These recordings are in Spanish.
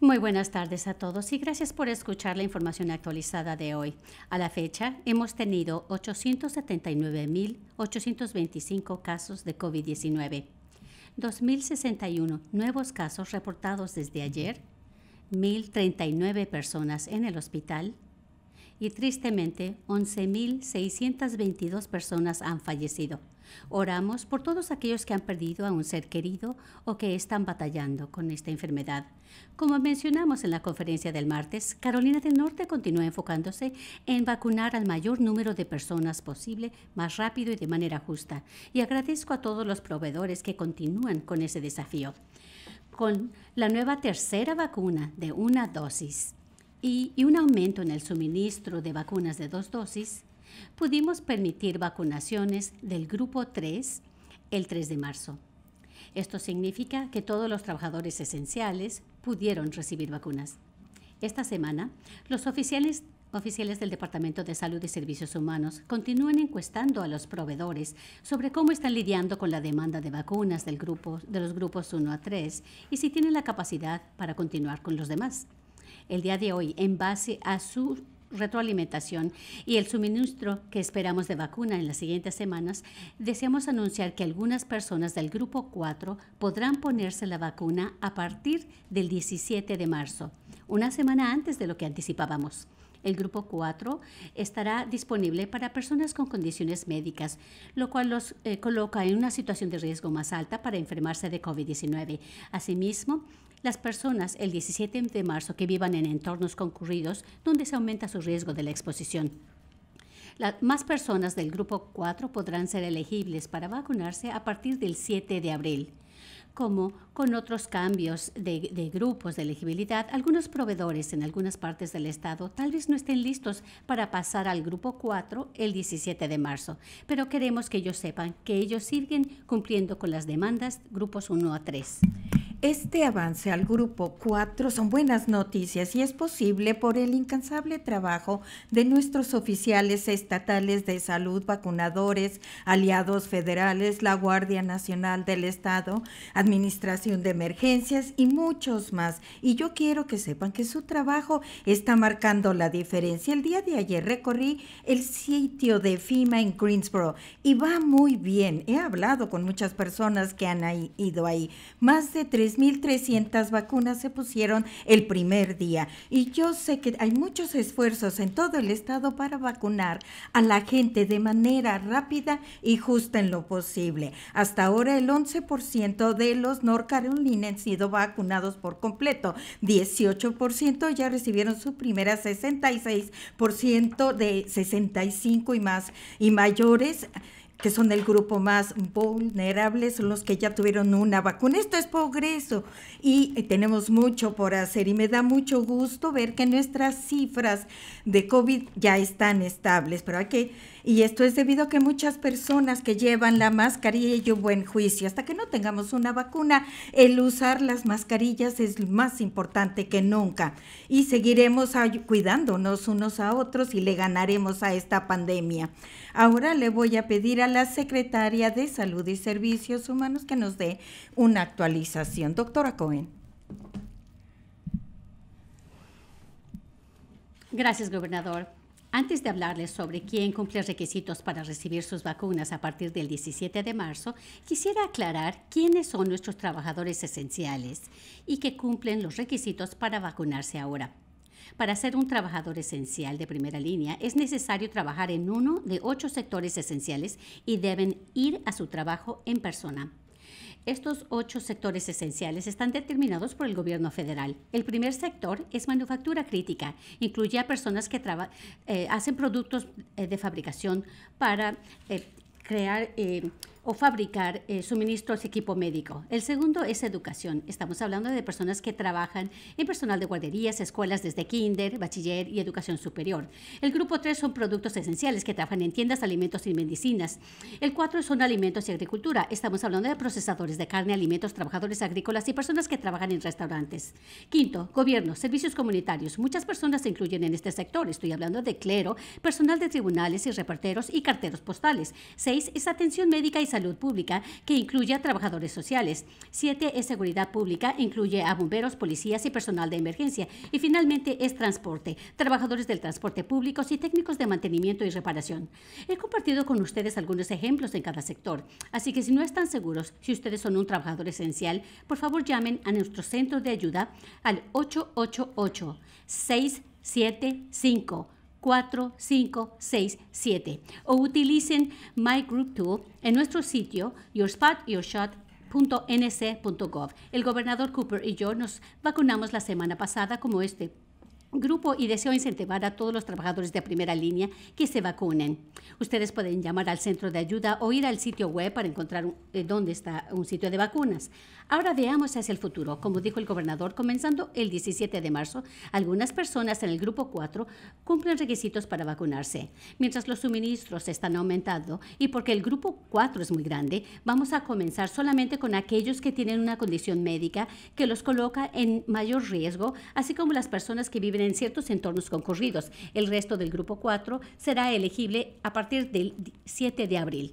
Muy buenas tardes a todos y gracias por escuchar la información actualizada de hoy. A la fecha, hemos tenido 879.825 casos de COVID-19, 2.061 nuevos casos reportados desde ayer, 1.039 personas en el hospital, y tristemente 11.622 personas han fallecido. Oramos por todos aquellos que han perdido a un ser querido o que están batallando con esta enfermedad. Como mencionamos en la conferencia del martes, Carolina del Norte continúa enfocándose en vacunar al mayor número de personas posible más rápido y de manera justa. Y agradezco a todos los proveedores que continúan con ese desafío. Con la nueva tercera vacuna de una dosis y, un aumento en el suministro de vacunas de dos dosis, pudimos permitir vacunaciones del grupo 3 el 3 de marzo. Esto significa que todos los trabajadores esenciales pudieron recibir vacunas. Esta semana, los oficiales, oficiales del Departamento de Salud y Servicios Humanos continúan encuestando a los proveedores sobre cómo están lidiando con la demanda de vacunas del grupo, de los grupos 1 a 3 y si tienen la capacidad para continuar con los demás el día de hoy en base a su retroalimentación y el suministro que esperamos de vacuna en las siguientes semanas, deseamos anunciar que algunas personas del grupo 4 podrán ponerse la vacuna a partir del 17 de marzo, una semana antes de lo que anticipábamos. El grupo 4 estará disponible para personas con condiciones médicas, lo cual los eh, coloca en una situación de riesgo más alta para enfermarse de COVID-19. Asimismo, las personas el 17 de marzo que vivan en entornos concurridos donde se aumenta su riesgo de la exposición. Las más personas del grupo 4 podrán ser elegibles para vacunarse a partir del 7 de abril. Como con otros cambios de, de, grupos de elegibilidad, algunos proveedores en algunas partes del estado tal vez no estén listos para pasar al grupo 4 el 17 de marzo, pero queremos que ellos sepan que ellos siguen cumpliendo con las demandas grupos 1 a 3. Este avance al grupo 4 son buenas noticias y es posible por el incansable trabajo de nuestros oficiales estatales de salud, vacunadores, aliados federales, la Guardia Nacional del Estado, Administración de Emergencias y muchos más. Y yo quiero que sepan que su trabajo está marcando la diferencia. El día de ayer recorrí el sitio de FIMA en Greensboro y va muy bien. He hablado con muchas personas que han ido ahí. Más de tres 3.300 vacunas se pusieron el primer día. Y yo sé que hay muchos esfuerzos en todo el estado para vacunar a la gente de manera rápida y justa en lo posible. Hasta ahora el 11% de los norcarolinenses han sido vacunados por completo, 18% ya recibieron su primera, 66% de 65 y más y mayores que son el grupo más vulnerable, son los que ya tuvieron una vacuna. Esto es progreso y eh, tenemos mucho por hacer y me da mucho gusto ver que nuestras cifras de COVID ya están estables, pero hay que y esto es debido a que muchas personas que llevan la mascarilla y un buen juicio, hasta que no tengamos una vacuna, el usar las mascarillas es más importante que nunca. Y seguiremos cuidándonos unos a otros y le ganaremos a esta pandemia. Ahora le voy a pedir a la secretaria de Salud y Servicios Humanos que nos dé una actualización. Doctora Cohen. Gracias, gobernador. Antes de hablarles sobre quién cumple requisitos para recibir sus vacunas a partir del 17 de marzo, quisiera aclarar quiénes son nuestros trabajadores esenciales y que cumplen los requisitos para vacunarse ahora. Para ser un trabajador esencial de primera línea es necesario trabajar en uno de ocho sectores esenciales y deben ir a su trabajo en persona. Estos ocho sectores esenciales están determinados por el gobierno federal. El primer sector es manufactura crítica, incluye a personas que eh, hacen productos eh, de fabricación para eh, crear o fabricar eh, suministros y equipo médico. El segundo es educación. Estamos hablando de personas que trabajan en personal de guarderías, escuelas desde kinder, bachiller y educación superior. El grupo 3 son productos esenciales que trabajan en tiendas, alimentos y medicinas. El 4 son alimentos y agricultura. Estamos hablando de procesadores de carne, alimentos, trabajadores agrícolas y personas que trabajan en restaurantes. Quinto, gobierno, servicios comunitarios. Muchas personas se incluyen en este sector. Estoy hablando de clero, personal de tribunales y reporteros y carteros postales. Seis es atención médica y salud salud pública, que incluye a trabajadores sociales. Siete es seguridad pública, incluye a bomberos, policías y personal de emergencia. Y finalmente es transporte, trabajadores del transporte público y técnicos de mantenimiento y reparación. He compartido con ustedes algunos ejemplos en cada sector, así que si no están seguros si ustedes son un trabajador esencial, por favor llamen a nuestro centro de ayuda al 888 675 4, 5, 6, 7 o utilicen My Group Tool en nuestro sitio yourspotyourshot.nc.gov. El gobernador Cooper y yo nos vacunamos la semana pasada como este grupo y deseo incentivar a todos los trabajadores de primera línea que se vacunen. Ustedes pueden llamar al centro de ayuda o ir al sitio web para encontrar eh, dónde está un sitio de vacunas. Ahora veamos hacia el futuro. Como dijo el gobernador, comenzando el 17 de marzo, algunas personas en el grupo 4 cumplen requisitos para vacunarse. Mientras los suministros están aumentando y porque el grupo 4 es muy grande, vamos a comenzar solamente con aquellos que tienen una condición médica que los coloca en mayor riesgo, así como las personas que viven en ciertos entornos concurridos. El resto del grupo 4 será elegible a partir del 7 de abril.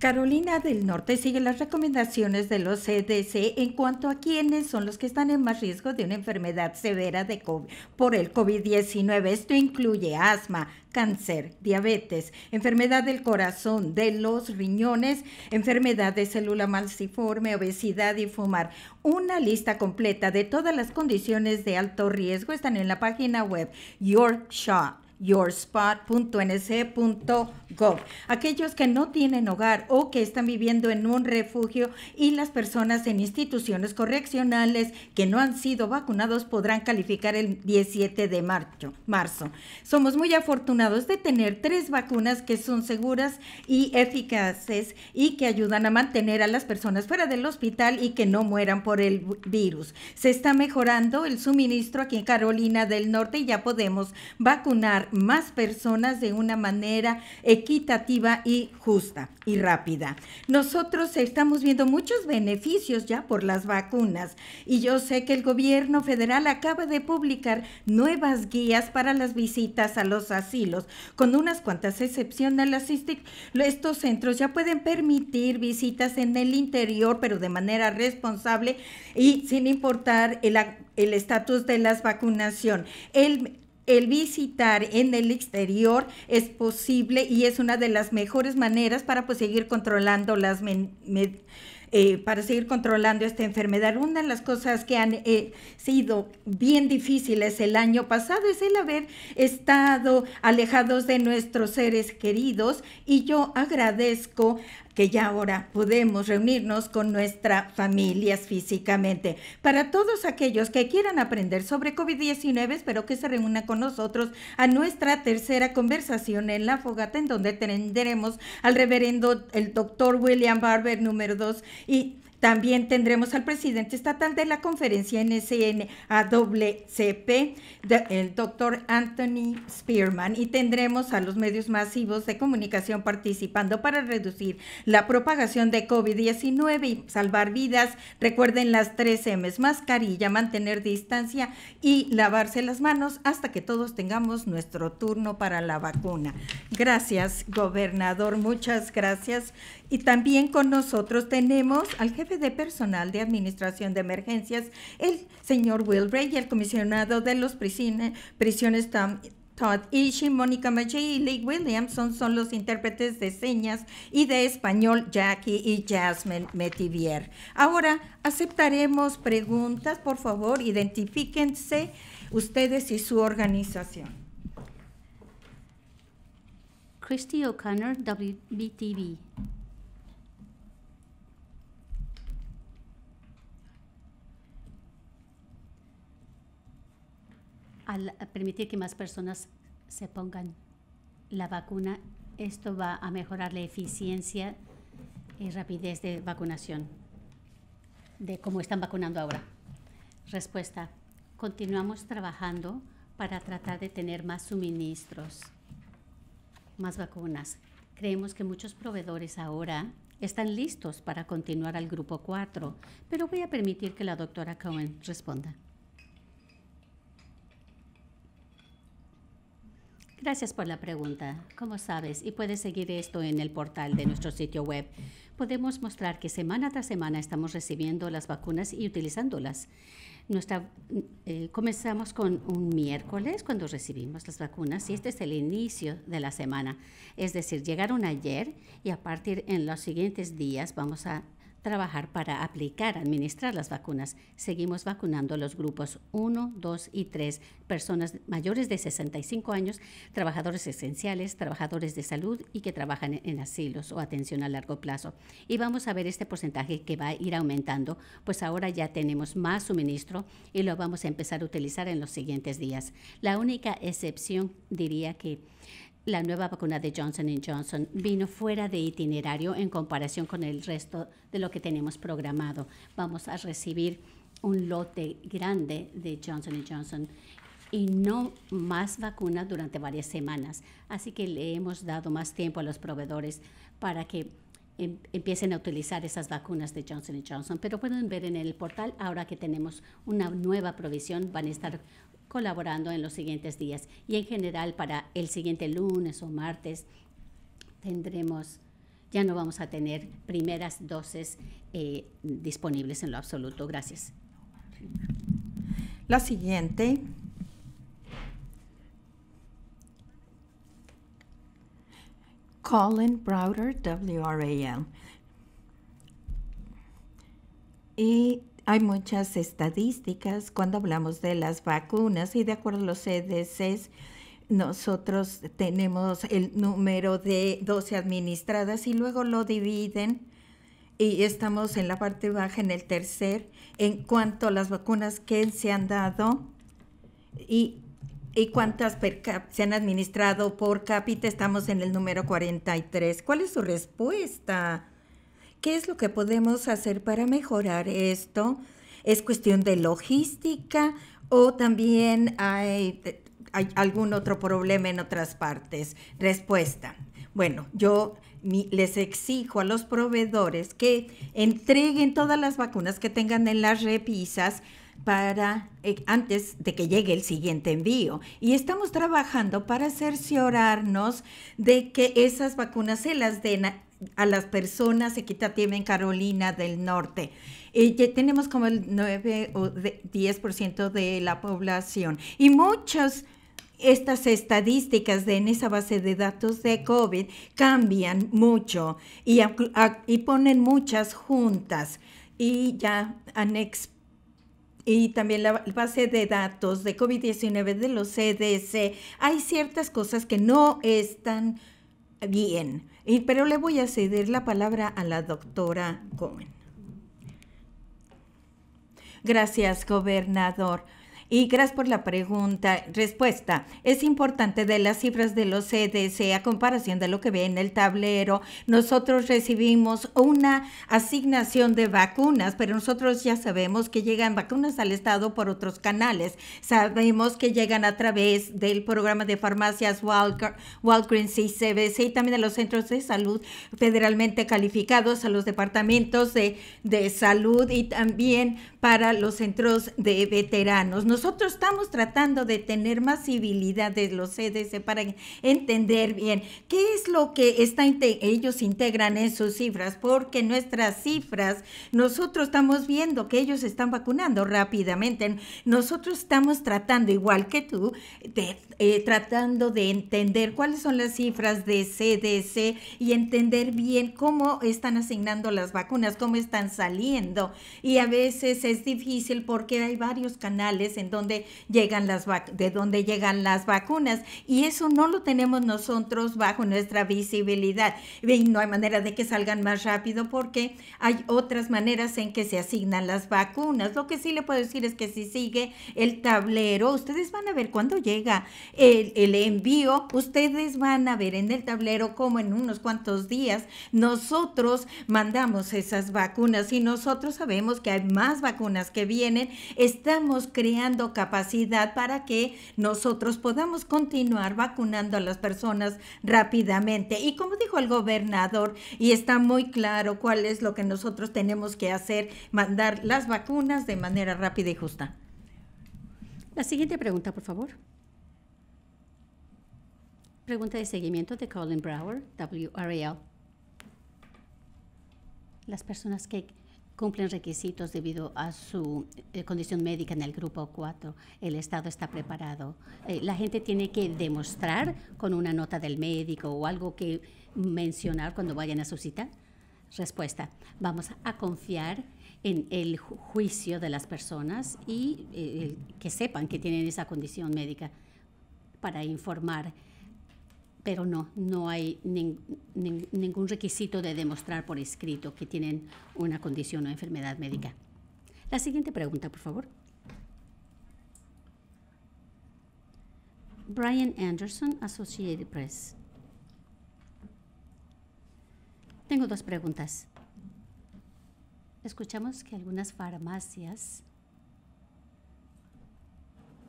Carolina del Norte sigue las recomendaciones de los CDC en cuanto a quiénes son los que están en más riesgo de una enfermedad severa de COVID, por el COVID-19. Esto incluye asma, cáncer, diabetes, enfermedad del corazón, de los riñones, enfermedad de célula malciforme, obesidad y fumar. Una lista completa de todas las condiciones de alto riesgo están en la página web Yorkshire yourspot.nc.gov. Aquellos que no tienen hogar o que están viviendo en un refugio y las personas en instituciones correccionales que no han sido vacunados podrán calificar el 17 de marzo. marzo. Somos muy afortunados de tener tres vacunas que son seguras y eficaces y que ayudan a mantener a las personas fuera del hospital y que no mueran por el virus. Se está mejorando el suministro aquí en Carolina del Norte y ya podemos vacunar más personas de una manera equitativa y justa y rápida. Nosotros estamos viendo muchos beneficios ya por las vacunas y yo sé que el gobierno federal acaba de publicar nuevas guías para las visitas a los asilos, con unas cuantas excepciones. estos centros ya pueden permitir visitas en el interior, pero de manera responsable y sin importar el el estatus de las vacunación. El, el visitar en el exterior es posible y es una de las mejores maneras para pues, seguir controlando las eh, para seguir controlando esta enfermedad. Una de las cosas que han eh, sido bien difíciles el año pasado es el haber estado alejados de nuestros seres queridos y yo agradezco que ya ahora podemos reunirnos con nuestras familias físicamente. Para todos aquellos que quieran aprender sobre COVID-19, espero que se reúna con nosotros a nuestra tercera conversación en la fogata, en donde tendremos al reverendo el doctor William Barber número 2 y también tendremos al presidente estatal de la conferencia A.W.C.P. el doctor Anthony Spearman, y tendremos a los medios masivos de comunicación participando para reducir la propagación de COVID-19 y salvar vidas. Recuerden las tres M's, mascarilla, mantener distancia y lavarse las manos hasta que todos tengamos nuestro turno para la vacuna. Gracias, gobernador, muchas gracias. Y también con nosotros tenemos al jefe de personal de administración de emergencias, el señor Will y el comisionado de los prisiones, prisiones Tom, Todd Ishii, Mónica y Lee Williamson son los intérpretes de señas y de español Jackie y Jasmine Metivier. Ahora aceptaremos preguntas. Por favor, identifíquense ustedes y su organización. Christy O'Connor, WBTV. al permitir que más personas se pongan la vacuna, esto va a mejorar la eficiencia y rapidez de vacunación, de cómo están vacunando ahora. Respuesta. Continuamos trabajando para tratar de tener más suministros, más vacunas. Creemos que muchos proveedores ahora están listos para continuar al grupo 4, pero voy a permitir que la doctora Cohen responda. Gracias por la pregunta. Como sabes, y puedes seguir esto en el portal de nuestro sitio web, podemos mostrar que semana tras semana estamos recibiendo las vacunas y utilizándolas. Nuestra, eh, comenzamos con un miércoles cuando recibimos las vacunas y este es el inicio de la semana. Es decir, llegaron ayer y a partir en los siguientes días vamos a trabajar para aplicar, administrar las vacunas. Seguimos vacunando los grupos 1, 2 y 3, personas mayores de 65 años, trabajadores esenciales, trabajadores de salud y que trabajan en asilos o atención a largo plazo. Y vamos a ver este porcentaje que va a ir aumentando, pues ahora ya tenemos más suministro y lo vamos a empezar a utilizar en los siguientes días. La única excepción diría que la nueva vacuna de Johnson Johnson vino fuera de itinerario en comparación con el resto de lo que tenemos programado. Vamos a recibir un lote grande de Johnson Johnson y no más vacunas durante varias semanas. Así que le hemos dado más tiempo a los proveedores para que em, empiecen a utilizar esas vacunas de Johnson Johnson. Pero pueden ver en el portal, ahora que tenemos una nueva provisión, van a estar colaborando en los siguientes días. Y en general para el siguiente lunes o martes tendremos, ya no vamos a tener primeras dosis eh, disponibles en lo absoluto. Gracias. La siguiente. Colin Browder, WRAL. Y hay muchas estadísticas cuando hablamos de las vacunas y de acuerdo a los CDC, nosotros tenemos el número de 12 administradas y luego lo dividen y estamos en la parte baja, en el tercer, en cuanto a las vacunas que se han dado y, cuántas per se han administrado por capita estamos en el número 43. ¿Cuál es su respuesta? ¿Qué es lo que podemos hacer para mejorar esto? ¿Es cuestión de logística o también hay, algún otro problema en otras partes? Respuesta. Bueno, yo les exijo a los proveedores que entreguen todas las vacunas que tengan en las repisas para eh, antes de que llegue el siguiente envío. Y estamos trabajando para cerciorarnos de que esas vacunas se las den a, a las personas equitativa en Carolina del Norte. Eh, y tenemos como el 9 o 10% de la población. Y muchas estas estadísticas de, en esa base de datos de COVID cambian mucho y, y ponen muchas juntas. Y ya anex y también la base de datos de COVID-19 de los CDC, hay ciertas cosas que no están bien pero le voy a ceder la palabra a la doctora Cohen. Gracias, gobernador. Y gracias por la pregunta. Respuesta. Es importante de las cifras de los CDC a comparación de lo que ve en el tablero. Nosotros recibimos una asignación de vacunas, pero nosotros ya sabemos que llegan vacunas al Estado por otros canales. Sabemos que llegan a través del programa de farmacias Walker, Walgreens y CBC y también a los centros de salud federalmente calificados, a los departamentos de, de salud y también para los centros de veteranos. Nosotros estamos tratando de tener más civilidad de los CDC para entender bien qué es lo que está ellos integran en sus cifras, porque nuestras cifras, nosotros estamos viendo que ellos están vacunando rápidamente. Nosotros estamos tratando, igual que tú, eh, tratando de entender cuáles son las cifras de CDC y entender bien cómo están asignando las vacunas, cómo están saliendo. Y a veces es difícil porque hay varios canales en en dónde llegan las de dónde llegan las vacunas y eso no lo tenemos nosotros bajo nuestra visibilidad. Y no hay manera de que salgan más rápido porque hay otras maneras en que se asignan las vacunas. Lo que sí le puedo decir es que si sigue el tablero, ustedes van a ver cuándo llega el, el envío, ustedes van a ver en el tablero cómo en unos cuantos días nosotros mandamos esas vacunas y nosotros sabemos que hay más vacunas que vienen. Estamos creando capacidad para que nosotros podamos continuar vacunando a las personas rápidamente. Y como dijo el gobernador, y está muy claro cuál es lo que nosotros tenemos que hacer, mandar las vacunas de manera rápida y justa. La siguiente pregunta, por favor. Pregunta de seguimiento de Colin Brower, WRL. Las personas que cumplen requisitos debido a su eh, condición médica en el grupo 4. El Estado está preparado. Eh, la gente tiene que demostrar con una nota del médico o algo que mencionar cuando vayan a su cita. Respuesta, vamos a confiar en el juicio de las personas y eh, que sepan que tienen esa condición médica para informar pero no, no hay ningún requisito de demostrar por escrito que tienen una condición o enfermedad médica. La siguiente pregunta, por favor. Brian Anderson, Associated Press. Tengo dos preguntas. Escuchamos que algunas farmacias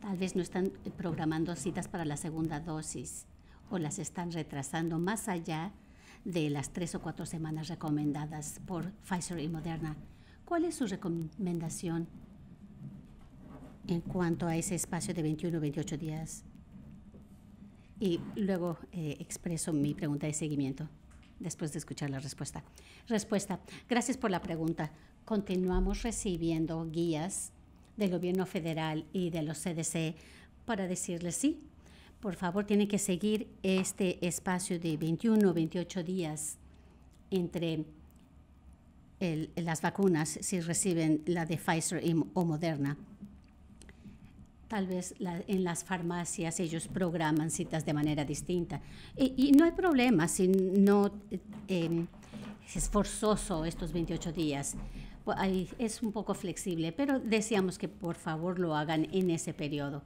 tal vez no están programando citas para la segunda dosis o las están retrasando más allá de las tres o cuatro semanas recomendadas por Pfizer y Moderna. ¿Cuál es su recomendación en cuanto a ese espacio de 21 o 28 días? Y luego eh, expreso mi pregunta de seguimiento después de escuchar la respuesta. Respuesta. Gracias por la pregunta. Continuamos recibiendo guías del gobierno federal y de los CDC para decirles sí, por favor, tiene que seguir este espacio de 21 o 28 días entre las vacunas si reciben la de Pfizer o Moderna. Tal vez en las farmacias ellos programan citas de manera distinta. Y, no hay problema si no eh, es forzoso estos 28 días. es un poco flexible, pero deseamos que por favor lo hagan en ese periodo.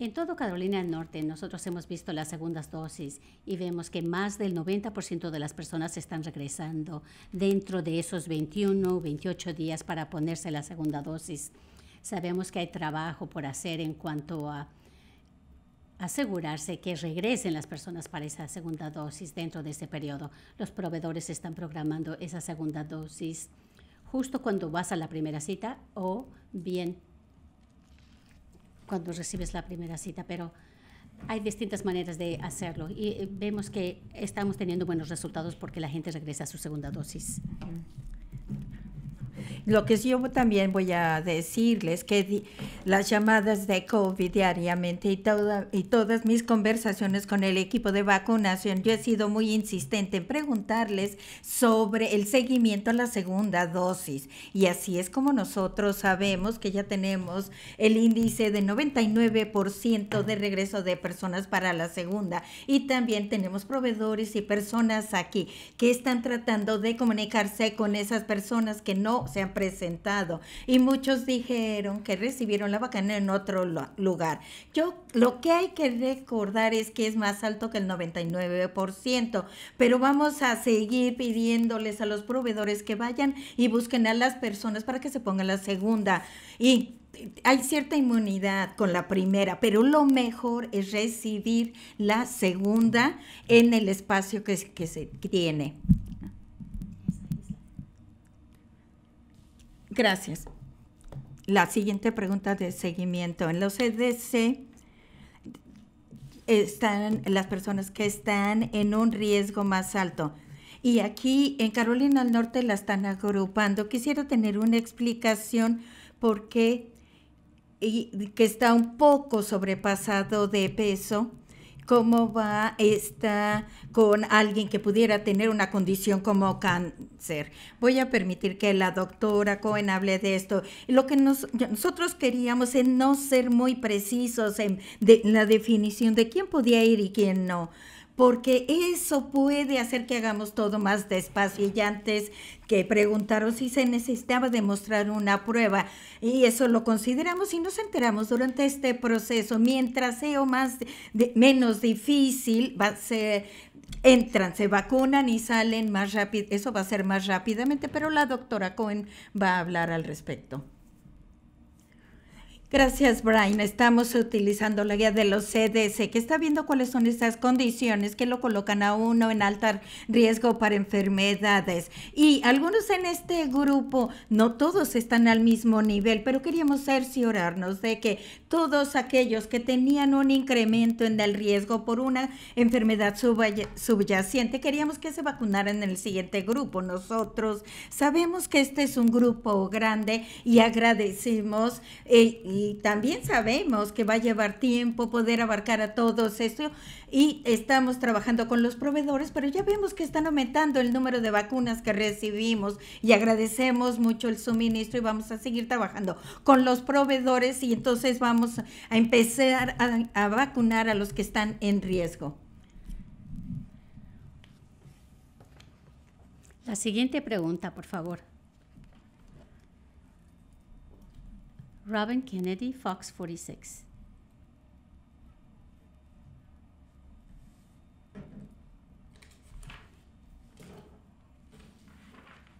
En todo Carolina del Norte, nosotros hemos visto las segundas dosis y vemos que más del 90% de las personas están regresando dentro de esos 21 o 28 días para ponerse la segunda dosis. Sabemos que hay trabajo por hacer en cuanto a asegurarse que regresen las personas para esa segunda dosis dentro de ese periodo. Los proveedores están programando esa segunda dosis justo cuando vas a la primera cita o bien cuando recibes la primera cita, pero hay distintas maneras de hacerlo y eh, vemos que estamos teniendo buenos resultados porque la gente regresa a su segunda dosis. Lo que yo también voy a decirles que las llamadas de COVID diariamente y, toda, y todas mis conversaciones con el equipo de vacunación, yo he sido muy insistente en preguntarles sobre el seguimiento a la segunda dosis. Y así es como nosotros sabemos que ya tenemos el índice de 99% de regreso de personas para la segunda. Y también tenemos proveedores y personas aquí que están tratando de comunicarse con esas personas que no se han presentado y muchos dijeron que recibieron la vacuna en otro lugar. Yo lo que hay que recordar es que es más alto que el 99%, pero vamos a seguir pidiéndoles a los proveedores que vayan y busquen a las personas para que se pongan la segunda y hay cierta inmunidad con la primera, pero lo mejor es recibir la segunda en el espacio que, que se tiene. Gracias. La siguiente pregunta de seguimiento. En los CDC e están las personas que están en un riesgo más alto. Y aquí en Carolina del Norte la están agrupando. Quisiera tener una explicación por qué y que está un poco sobrepasado de peso cómo va esta con alguien que pudiera tener una condición como cáncer. Voy a permitir que la doctora Cohen hable de esto. Lo que nosotros queríamos es no ser muy precisos en la definición de quién podía ir y quién no porque eso puede hacer que hagamos todo más despacio. Y antes que preguntaros si se necesitaba demostrar una prueba, y eso lo consideramos y nos enteramos durante este proceso. Mientras sea más, menos difícil, va entran, se vacunan y salen más rápido, eso va a ser más rápidamente, pero la doctora Cohen va a hablar al respecto. Gracias, Brian. Estamos utilizando la guía de los CDC, que está viendo cuáles son estas condiciones que lo colocan a uno en alto riesgo para enfermedades. Y algunos en este grupo, no todos están al mismo nivel, pero queríamos cerciorarnos de que todos aquellos que tenían un incremento en el riesgo por una enfermedad subyacente, queríamos que se vacunaran en el siguiente grupo. Nosotros sabemos que este es un grupo grande y agradecemos. Eh, y también sabemos que va a llevar tiempo poder abarcar a todos esto y estamos trabajando con los proveedores, pero ya vemos que están aumentando el número de vacunas que recibimos y agradecemos mucho el suministro y vamos a seguir trabajando con los proveedores y entonces vamos a empezar a, a vacunar a los que están en riesgo. La siguiente pregunta, por favor. Robin Kennedy, Fox 46.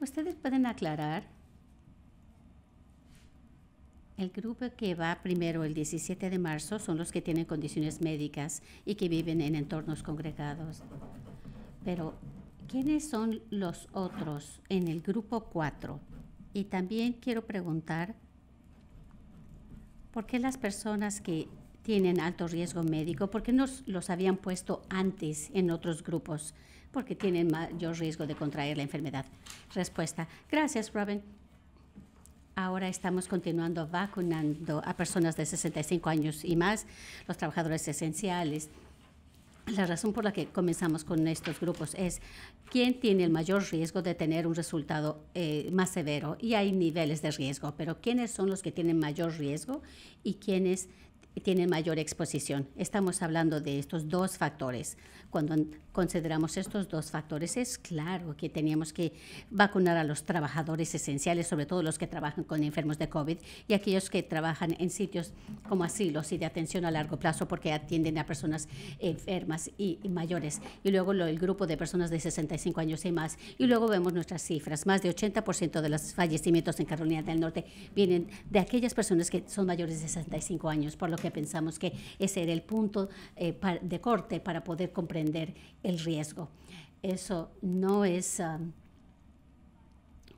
Ustedes pueden aclarar el grupo que va primero el 17 de marzo son los que tienen condiciones médicas y que viven en entornos congregados. Pero, ¿quiénes son los otros en el grupo 4? Y también quiero preguntar ¿Por qué las personas que tienen alto riesgo médico, por qué no los habían puesto antes en otros grupos? Porque tienen mayor riesgo de contraer la enfermedad. Respuesta. Gracias, Robin. Ahora estamos continuando vacunando a personas de 65 años y más, los trabajadores esenciales, la razón por la que comenzamos con estos grupos es quién tiene el mayor riesgo de tener un resultado eh, más severo y hay niveles de riesgo, pero quiénes son los que tienen mayor riesgo y quiénes tienen mayor exposición. Estamos hablando de estos dos factores. Cuando consideramos estos dos factores, es claro que teníamos que vacunar a los trabajadores esenciales, sobre todo los que trabajan con enfermos de COVID y aquellos que trabajan en sitios como asilos y de atención a largo plazo porque atienden a personas enfermas y, mayores. Y luego lo, el grupo de personas de 65 años y más. Y luego vemos nuestras cifras. Más de 80% de los fallecimientos en Carolina del Norte vienen de aquellas personas que son mayores de 65 años, por lo Pensamos que ese era el punto eh, de corte para poder comprender el riesgo. Eso no es um,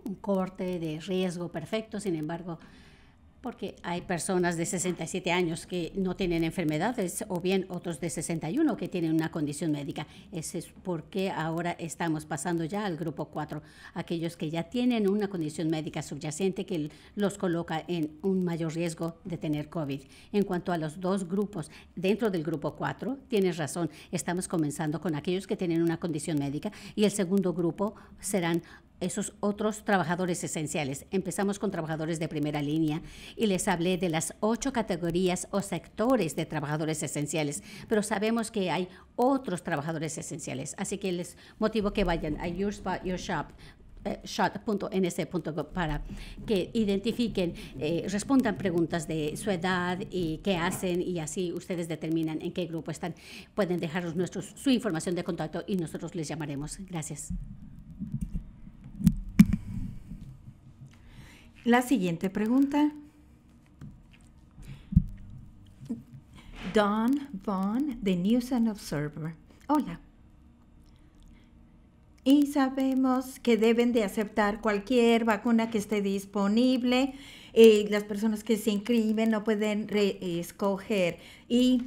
un corte de riesgo perfecto, sin embargo, porque hay personas de 67 años que no tienen enfermedades o bien otros de 61 que tienen una condición médica. Ese es por qué ahora estamos pasando ya al grupo 4, aquellos que ya tienen una condición médica subyacente que los coloca en un mayor riesgo de tener COVID. En cuanto a los dos grupos, dentro del grupo 4, tienes razón, estamos comenzando con aquellos que tienen una condición médica y el segundo grupo serán esos otros trabajadores esenciales. Empezamos con trabajadores de primera línea y les hablé de las ocho categorías o sectores de trabajadores esenciales, pero sabemos que hay otros trabajadores esenciales, así que les motivo que vayan a Your, eh, para que identifiquen, eh, respondan preguntas de su edad y qué hacen y así ustedes determinan en qué grupo están. Pueden dejarnos nuestros, su información de contacto y nosotros les llamaremos. Gracias. La siguiente pregunta. Don Vaughn, The News and Observer. Hola. Y sabemos que deben de aceptar cualquier vacuna que esté disponible. las personas que se inscriben no pueden escoger. Y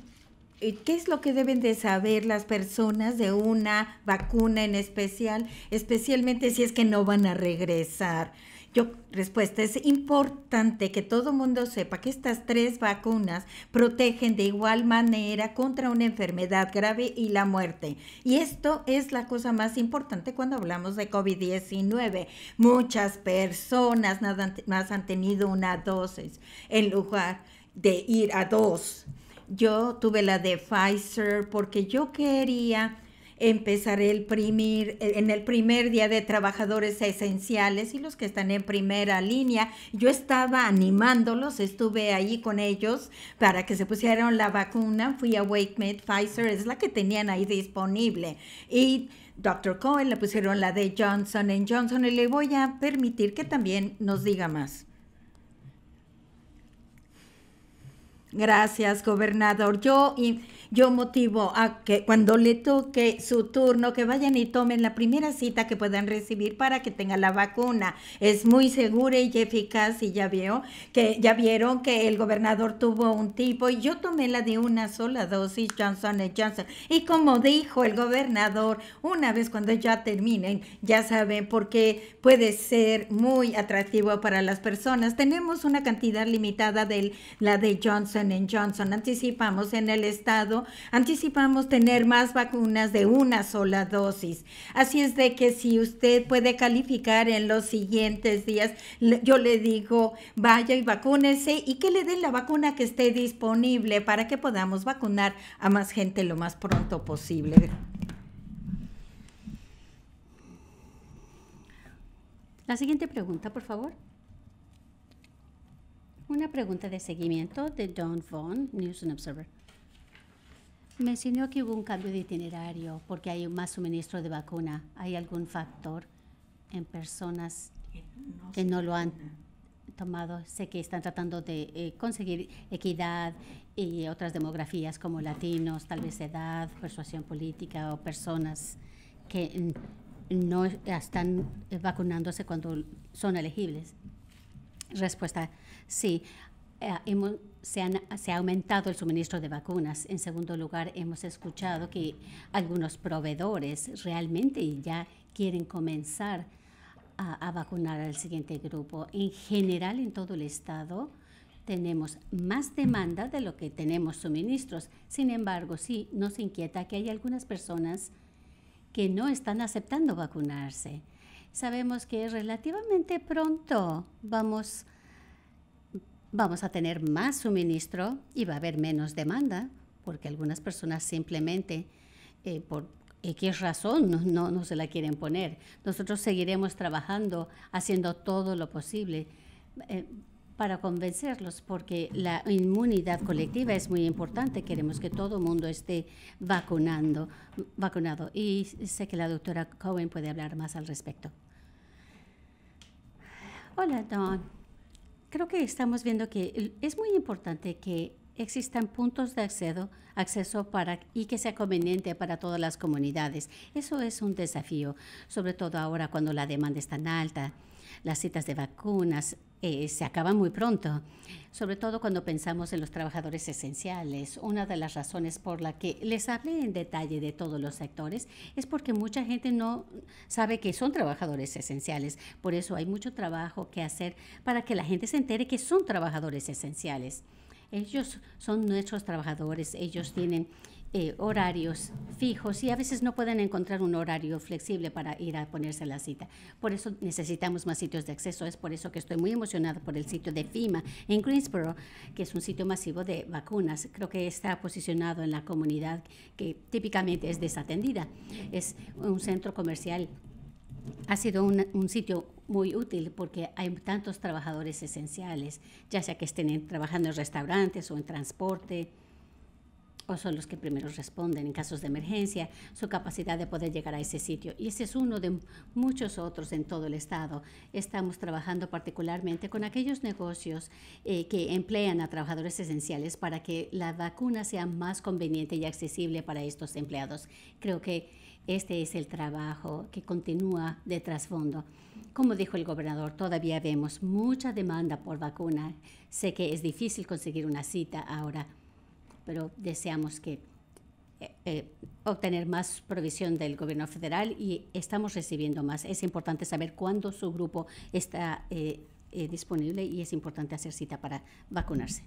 ¿Qué es lo que deben de saber las personas de una vacuna en especial, especialmente si es que no van a regresar? Yo, respuesta, es importante que todo mundo sepa que estas tres vacunas protegen de igual manera contra una enfermedad grave y la muerte. Y esto es la cosa más importante cuando hablamos de COVID-19. Muchas personas nada más han tenido una dosis en lugar de ir a dos. Yo tuve la de Pfizer porque yo quería empezaré el primer, eh, en el primer día de trabajadores esenciales y los que están en primera línea. Yo estaba animándolos, estuve ahí con ellos para que se pusieran la vacuna. Fui a WakeMed, Pfizer, es la que tenían ahí disponible. Y Dr. Cohen le pusieron la de Johnson Johnson y le voy a permitir que también nos diga más. Gracias, gobernador. Yo... Y, yo motivo a que cuando le toque su turno, que vayan y tomen la primera cita que puedan recibir para que tengan la vacuna. Es muy segura y eficaz y ya veo que ya vieron que el gobernador tuvo un tipo y yo tomé la de una sola dosis Johnson Johnson. Y como dijo el gobernador, una vez cuando ya terminen, ya saben porque puede ser muy atractivo para las personas. Tenemos una cantidad limitada de la de Johnson Johnson. Anticipamos en el estado anticipamos tener más vacunas de una sola dosis. Así es de que si usted puede calificar en los siguientes días, yo le digo, vaya y vacúnese y que le den la vacuna que esté disponible para que podamos vacunar a más gente lo más pronto posible. La siguiente pregunta, por favor. Una pregunta de seguimiento de Don Vaughn, News and Observer. Mencionó enseñó que hubo un cambio de itinerario porque hay más suministro de vacuna. ¿Hay algún factor en personas que no, lo han tomado? Sé que están tratando de eh, conseguir equidad y otras demografías como latinos, tal vez edad, persuasión política o personas que no están eh, vacunándose cuando son elegibles. Respuesta, sí. Eh, se, ha aumentado el suministro de vacunas. En segundo lugar, hemos escuchado que algunos proveedores realmente ya quieren comenzar a, vacunar al siguiente grupo. En general, en todo el estado, tenemos más demanda de lo que tenemos suministros. Sin embargo, sí nos inquieta que hay algunas personas que no están aceptando vacunarse. Sabemos que relativamente pronto vamos vamos a tener más suministro y va a haber menos demanda, porque algunas personas simplemente eh, por X razón no, no, se la quieren poner. Nosotros seguiremos trabajando, haciendo todo lo posible. Eh, para convencerlos, porque la inmunidad colectiva es muy importante. Queremos que todo el mundo esté vacunando, vacunado. Y sé que la doctora Cohen puede hablar más al respecto. Hola, Don. Creo que estamos viendo que es muy importante que existan puntos de acceso, acceso para, y que sea conveniente para todas las comunidades. Eso es un desafío, sobre todo ahora cuando la demanda es tan alta. Las citas de vacunas eh, se acaba muy pronto, sobre todo cuando pensamos en los trabajadores esenciales. Una de las razones por la que les hablé en detalle de todos los sectores es porque mucha gente no sabe que son trabajadores esenciales. Por eso hay mucho trabajo que hacer para que la gente se entere que son trabajadores esenciales. Ellos son nuestros trabajadores, ellos tienen eh, horarios fijos y a veces no pueden encontrar un horario flexible para ir a ponerse la cita. Por eso necesitamos más sitios de acceso. Es por eso que estoy muy emocionada por el sitio de FIMA en Greensboro, que es un sitio masivo de vacunas. Creo que está posicionado en la comunidad que típicamente es desatendida. Es un centro comercial ha sido un, sitio muy útil porque hay tantos trabajadores esenciales, ya sea que estén trabajando en restaurantes o en transporte, o son los que primero responden en casos de emergencia, su capacidad de poder llegar a ese sitio. Y ese es uno de muchos otros en todo el estado. Estamos trabajando particularmente con aquellos negocios eh, que emplean a trabajadores esenciales para que la vacuna sea más conveniente y accesible para estos empleados. Creo que este es el trabajo que continúa de trasfondo. Como dijo el gobernador, todavía vemos mucha demanda por vacuna. Sé que es difícil conseguir una cita ahora pero deseamos que eh, eh, obtener más provisión del gobierno federal y estamos recibiendo más. Es importante saber cuándo su grupo está eh, disponible y es importante hacer cita para vacunarse.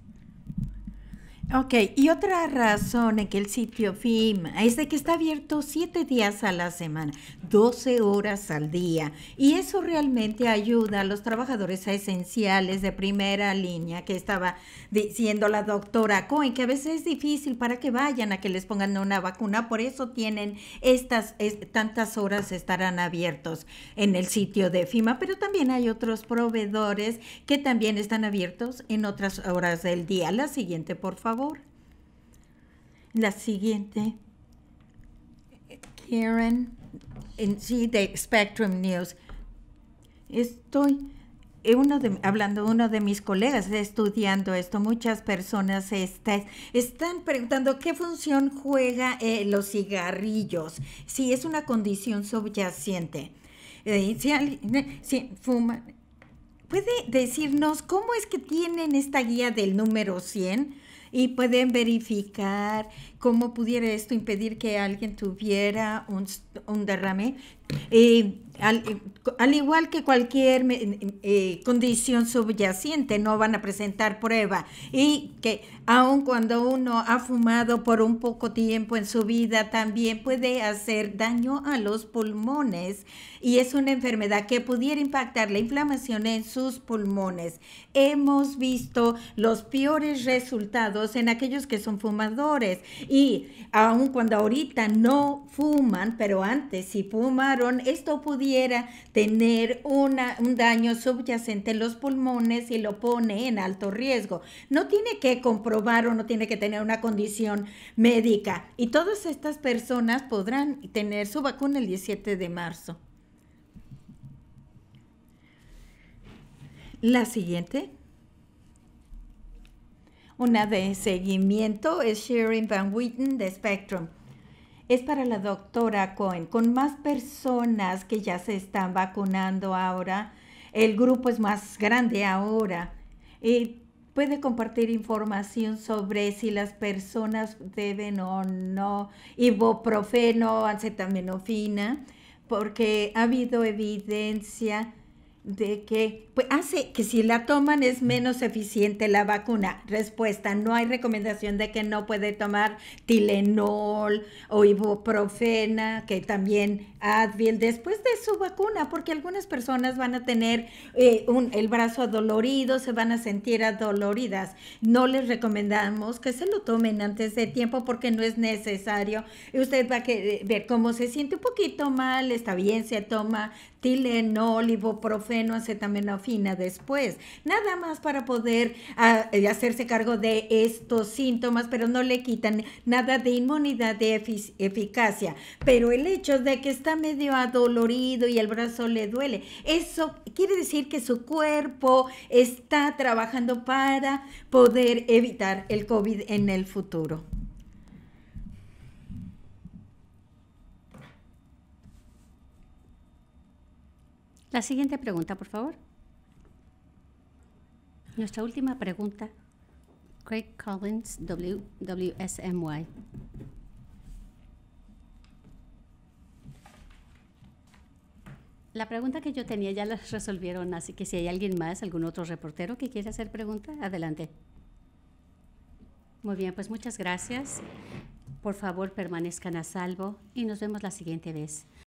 Ok, y otra razón en que el sitio FIMA es de que está abierto siete días a la semana, 12 horas al día, y eso realmente ayuda a los trabajadores esenciales de primera línea que estaba diciendo la doctora Cohen, que a veces es difícil para que vayan a que les pongan una vacuna, por eso tienen estas tantas horas estarán abiertos en el sitio de FIMA, pero también hay otros proveedores que también están abiertos en otras horas del día. La siguiente, por favor. La siguiente, Karen, en sí, de Spectrum News. Estoy eh, uno de, hablando uno de mis colegas estudiando esto, muchas personas está, están preguntando qué función juega eh, los cigarrillos, si es una condición subyacente. Eh, si, ¿puede decirnos cómo es que tienen esta guía del número 100? y pueden verificar ¿Cómo pudiera esto impedir que alguien tuviera un, derrame? Eh, eh, al, igual que cualquier eh, condición subyacente, no van a presentar prueba. Y que aun cuando uno ha fumado por un poco tiempo en su vida, también puede hacer daño a los pulmones. Y es una enfermedad que pudiera impactar la inflamación en sus pulmones. Hemos visto los peores resultados en aquellos que son fumadores y aun cuando ahorita no fuman, pero antes si fumaron, esto pudiera tener una, un daño subyacente en los pulmones y lo pone en alto riesgo. No tiene que comprobar o no tiene que tener una condición médica. Y todas estas personas podrán tener su vacuna el 17 de marzo. La siguiente. Una de seguimiento es Sharon Van Witten de Spectrum. Es para la doctora Cohen. Con más personas que ya se están vacunando ahora, el grupo es más grande ahora. Y puede compartir información sobre si las personas deben o no ibuprofeno, acetaminofina, porque ha habido evidencia de que pues, hace ah, que si la toman es menos eficiente la vacuna. Respuesta, no hay recomendación de que no puede tomar Tilenol o ibuprofena, que también Advil después de su vacuna, porque algunas personas van a tener eh, un, el brazo adolorido, se van a sentir adoloridas. No les recomendamos que se lo tomen antes de tiempo porque no es necesario. Usted va a ver cómo se siente un poquito mal, está bien, se toma Tilenol, ibuprofena, ibuprofeno, acetaminofina después, nada más para poder ah, eh, hacerse cargo de estos síntomas, pero no le quitan nada de inmunidad de eficacia. Pero el hecho de que está medio adolorido y el brazo le duele, eso quiere decir que su cuerpo está trabajando para poder evitar el COVID en el futuro. La siguiente pregunta, por favor. Nuestra última pregunta, Craig Collins, w, La pregunta que yo tenía ya la resolvieron, así que si hay alguien más, algún otro reportero que quiera hacer pregunta, adelante. Muy bien, pues muchas gracias. Por favor, permanezcan a salvo y nos vemos la siguiente vez.